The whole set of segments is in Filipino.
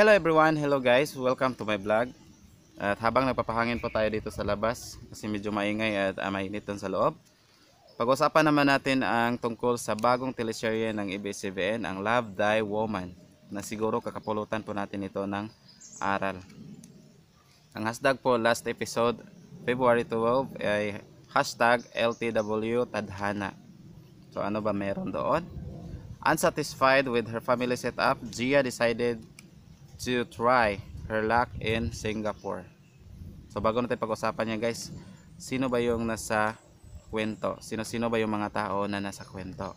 Hello everyone, hello guys, welcome to my vlog At habang nagpapahangin po tayo dito sa labas Kasi medyo maingay at uh, mainit dun sa loob Pag-usapan naman natin ang tungkol sa bagong teleserye ng abs Ang Love Die Woman Na siguro kakapulutan po natin ito ng aral Ang hashtag po last episode February 12 ay hashtag LTW Tadhana So ano ba meron doon? Unsatisfied with her family setup, Gia decided to try her luck in Singapore. So bago natin pag-usapan yan guys, sino ba yung nasa kwento? Sino-sino ba yung mga tao na nasa kwento?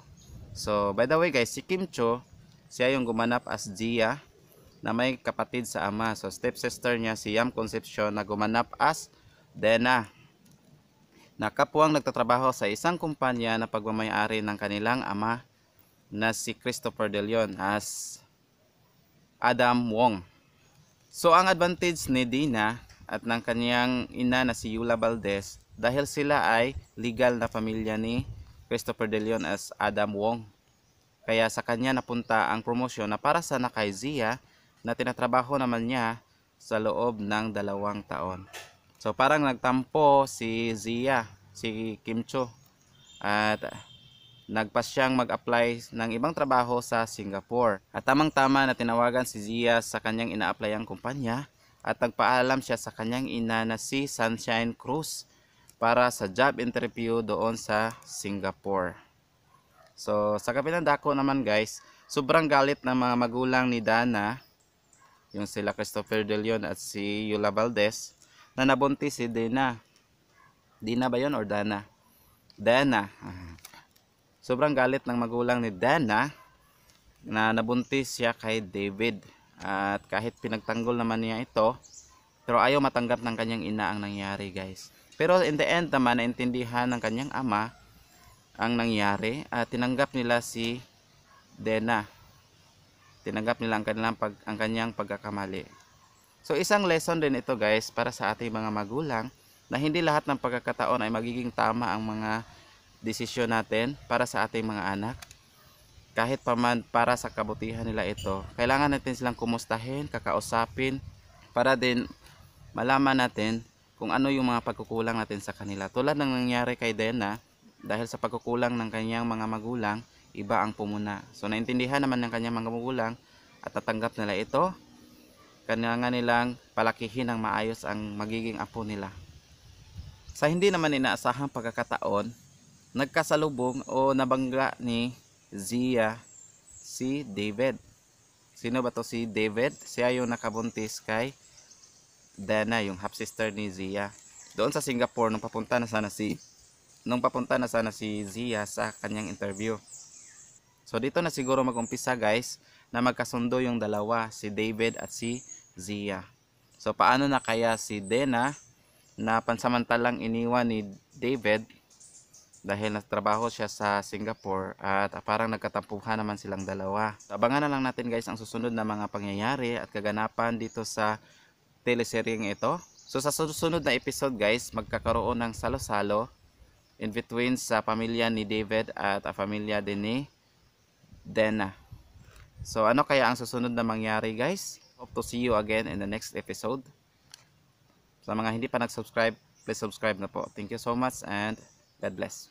So by the way guys, si Kim Cho, siya yung gumanap as Gia na may kapatid sa ama. So stepsister niya si Yam Concepcion na gumanap as Dena na kapwang nagtatrabaho sa isang kumpanya na pagmamayari ng kanilang ama na si Christopher De Leon as Adam Wong. So ang advantage ni Dina at ng kanyang ina na si Yula Valdez dahil sila ay legal na pamilya ni Christopher De Leon as Adam Wong. Kaya sa kanya napunta ang promosyon na para sana kay Zia na tinatrabaho naman niya sa loob ng dalawang taon. So parang nagtampo si Zia, si Kim Cho at nagpas siyang mag-apply ng ibang trabaho sa Singapore. At tamang-tama na tinawagan si Zia sa kanyang ina-applyang kumpanya at nagpaalam siya sa kanyang ina na si Sunshine Cruz para sa job interview doon sa Singapore. So sa kapilang dako naman guys, sobrang galit ng mga magulang ni Dana, yung sila Christopher De Leon at si Yula Valdez, na nabuntis si Dina. Dina ba yun or Dana? Dana. Ah. Sobrang galit ng magulang ni Dana na nabuntis siya kay David. At kahit pinagtanggol naman niya ito, pero ayaw matanggap ng kanyang ina ang nangyari guys. Pero in the end naman, naintindihan ng kanyang ama ang nangyari at tinanggap nila si Dena. Tinanggap nila ang, kanilang pag, ang kanyang pagkakamali. So isang lesson din ito guys para sa ating mga magulang na hindi lahat ng pagkakataon ay magiging tama ang mga desisyon natin para sa ating mga anak kahit paman para sa kabutihan nila ito kailangan natin silang kumustahin kakausapin para din malaman natin kung ano yung mga pagkukulang natin sa kanila tulad ng nangyari kay Dena dahil sa pagkukulang ng kanyang mga magulang iba ang pumuna so naintindihan naman ng kanyang mga magulang at tatanggap nila ito kailangan nilang palakihin ng maayos ang magiging apo nila sa hindi naman inaasahang pagkakataon nagkasalubong o nabangga ni Zia si David. Sino ba to si David? Siya yung nakabuntis kay Dana, yung half sister ni Zia. Doon sa Singapore nung papunta na sana si nung papunta na sana si Zia sa kanyang interview. So dito na siguro mag magumpisa guys na magkasundo yung dalawa, si David at si Zia. So paano na kaya si Dena na pansamantalang iniwan ni David dahil nagtrabaho siya sa Singapore at parang nagkatampuhan naman silang dalawa. Abangan na lang natin guys ang susunod na mga pangyayari at kaganapan dito sa teleseryeng ito. So sa susunod na episode guys, magkakaroon ng salo-salo in between sa pamilya ni David at a pamilya din ni Dena. So ano kaya ang susunod na mangyari guys? Hope to see you again in the next episode. Sa mga hindi pa nag-subscribe, please subscribe na po. Thank you so much and God bless.